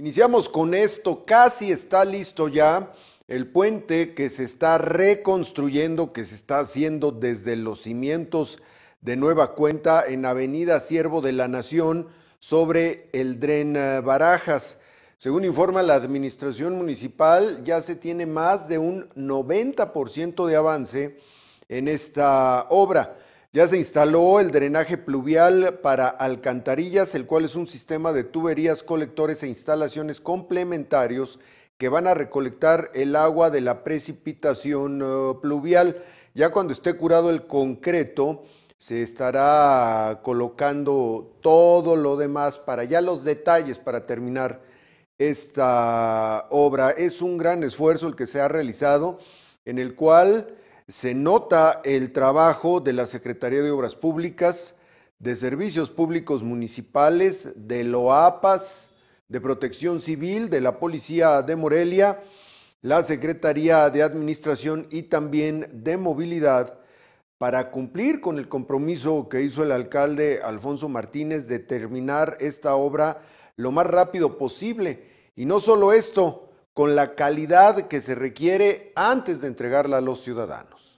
Iniciamos con esto, casi está listo ya el puente que se está reconstruyendo, que se está haciendo desde los cimientos de nueva cuenta en Avenida Siervo de la Nación sobre el Dren eh, Barajas. Según informa la Administración Municipal, ya se tiene más de un 90% de avance en esta obra. Ya se instaló el drenaje pluvial para alcantarillas, el cual es un sistema de tuberías, colectores e instalaciones complementarios que van a recolectar el agua de la precipitación eh, pluvial. Ya cuando esté curado el concreto, se estará colocando todo lo demás para ya los detalles para terminar esta obra. Es un gran esfuerzo el que se ha realizado, en el cual se nota el trabajo de la Secretaría de Obras Públicas, de Servicios Públicos Municipales, de LOAPAS, de Protección Civil, de la Policía de Morelia, la Secretaría de Administración y también de Movilidad para cumplir con el compromiso que hizo el alcalde Alfonso Martínez de terminar esta obra lo más rápido posible. Y no solo esto, con la calidad que se requiere antes de entregarla a los ciudadanos.